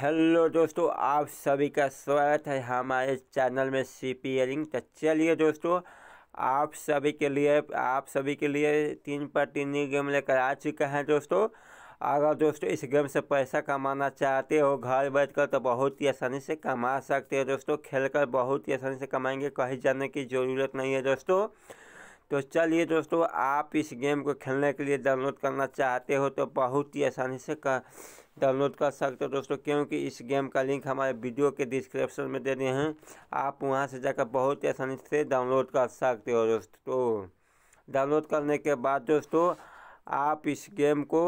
hello दोस्तों आप सभी का स्वागत है हमारे चैनल में सी पी एयरिंग तो चलिए दोस्तों आप सभी के लिए आप सभी के लिए तीन पर तीन ही गेम लेकर आ चुके हैं दोस्तों अगर दोस्तों इस गेम से पैसा कमाना चाहते हो घर बैठकर तो बहुत ही आसानी से कमा सकते हो दोस्तों खेलकर बहुत ही आसानी से कमाएंगे कहीं जाने की ज़रूरत नहीं है दोस्तों तो चलिए दोस्तों आप इस गेम को खेलने के लिए डाउनलोड करना चाहते हो तो बहुत ही आसानी से कर डाउनलोड कर सकते हो दोस्तों क्योंकि इस गेम का लिंक हमारे वीडियो के डिस्क्रिप्शन में दे दिए हैं आप वहां से जाकर बहुत ही आसानी से डाउनलोड कर सकते हो दोस्तों डाउनलोड करने के बाद दोस्तों आप इस गेम को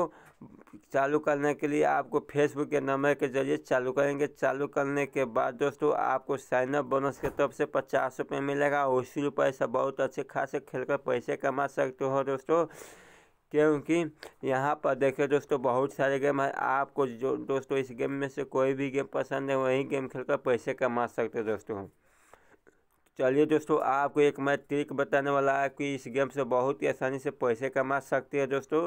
चालू करने के लिए आपको फेसबुक के नंबर के जरिए चालू करेंगे चालू करने के बाद दोस्तों आपको साइनअप बोनस की तरफ से पचास रुपये मिलेगा उसी रुपये से बहुत अच्छे खासे खेल कर पैसे कमा सकते हो दोस्तों क्योंकि यहाँ पर देखे दोस्तों बहुत सारे गेम है आपको जो दोस्तों इस गेम में से कोई भी गेम पसंद है वही गेम खेलकर पैसे कमा सकते हो दोस्तों चलिए दोस्तों आपको एक मैं ट्रिक बताने वाला है कि इस गेम से बहुत ही आसानी से पैसे कमा सकते हैं दोस्तों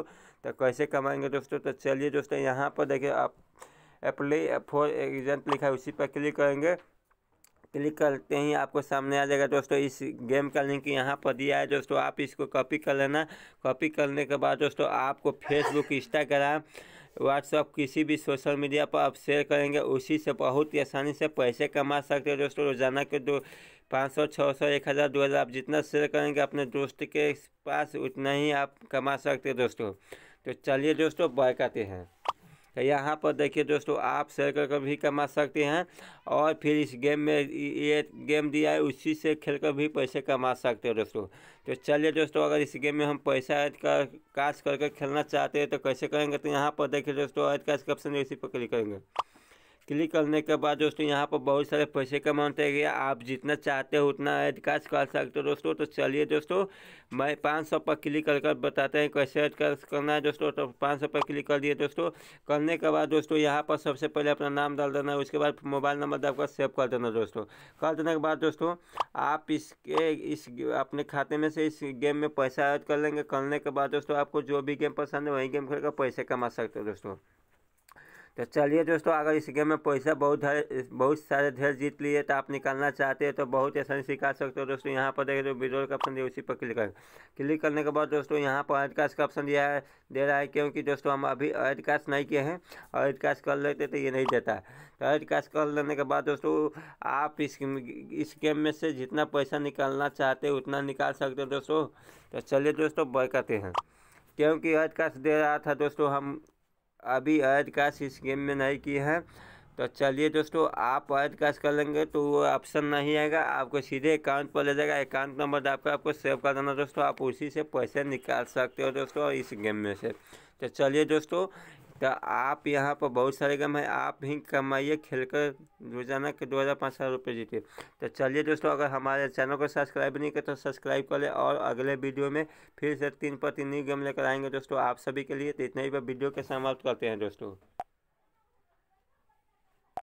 तो कैसे कमाएंगे दोस्तों तो चलिए दोस्तों यहाँ पर देखिए आप अप्ले फॉर एग्जाम्पल लिखा है उसी पर क्लिक करेंगे क्लिक करते ही आपको सामने आ जाएगा दोस्तों इस गेम का लिंक यहाँ पर दिया है दोस्तों आप इसको कॉपी कर लेना कॉपी करने के बाद दोस्तों आपको फेसबुक इंस्टाग्राम व्हाट्सअप किसी भी सोशल मीडिया पर आप शेयर करेंगे उसी से बहुत ही आसानी से पैसे कमा सकते हो दोस्तों रोज़ाना के दो पाँच सौ छः सौ एक हज़ार दो हज़ार आप जितना शेयर करेंगे अपने दोस्त के पास उतना ही आप कमा सकते हो दोस्तों तो चलिए दोस्तों बाय करते हैं तो यहाँ पर देखिए दोस्तों आप शेयर कर कर भी कमा सकते हैं और फिर इस गेम में ये गेम दिया है उसी से खेल कर भी पैसे कमा सकते हो दोस्तों तो चलिए दोस्तों अगर इस गेम में हम पैसा ऐड कर काश करके खेलना चाहते हैं तो कैसे करेंगे तो यहाँ पर देखिए दोस्तों ऐड काश के ऑप्शन इसी पर क्लिक करेंगे क्लिक करने के बाद दोस्तों यहाँ पर बहुत सारे पैसे का अमाउंट है गया आप जितना चाहते हो उतना ऐड कर सकते हो दोस्तों तो चलिए दोस्तों मैं पाँच सौ पर क्लिक कर कर बताते हैं कैसे ऐड करना है दोस्तों तो पाँच सौ पर क्लिक कर दिए दोस्तों करने के बाद दोस्तों यहाँ पर सबसे पहले अपना नाम डाल देना है उसके बाद मोबाइल नंबर आपका सेव कर देना दोस्तों कर देने के बाद दोस्तों आप इसके इस अपने खाते में से इस गेम में पैसा ऐड कर लेंगे करने के बाद दोस्तों आपको जो भी गेम पसंद है वही गेम कर पैसे कमा सकते हो दोस्तों तो चलिए दोस्तों अगर इस गेम में पैसा बहुत है बहुत सारे ढेर जीत लिए तो आप निकालना चाहते हैं तो बहुत ऐसा से निकाल सकते हो दोस्तों यहाँ पर देखे जो विड्रोल का ऑप्शन दिया उसी पर क्लिक करें क्लिक करने के बाद दोस्तों यहाँ पर एडकास का ऑप्शन दिया है दे रहा है क्योंकि दोस्तों हम अभी एडकास नहीं किए हैं और एड कर लेते तो ये नहीं देता तो एडकास कर लेने के बाद दोस्तों आप इस गेम में से जितना पैसा निकालना चाहते हो उतना निकाल सकते हो दोस्तों तो चलिए दोस्तों बॉय करते हैं क्योंकि एडकास दे रहा था दोस्तों हम अभी अयत काश इस गेम में नहीं की है तो चलिए दोस्तों आप अयत काश कर लेंगे तो वो ऑप्शन नहीं आएगा आपको सीधे अकाउंट पर ले जाएगा अकाउंट नंबर डाल कर आपको सेव कर देना दोस्तों आप उसी से पैसे निकाल सकते हो दोस्तों इस गेम में से तो चलिए दोस्तों तो आप यहाँ पर बहुत सारे गेम है आप भी कमाइए खेलकर रोजाना के दो हज़ार पाँच सौ रुपये जीतिए तो चलिए दोस्तों अगर हमारे चैनल को सब्सक्राइब नहीं करें तो सब्सक्राइब कर ले और अगले वीडियो में फिर से तीन पर तीन ही गेम लेकर आएंगे दोस्तों आप सभी के लिए तो इतना ही पर वीडियो के समाप्त करते हैं दोस्तों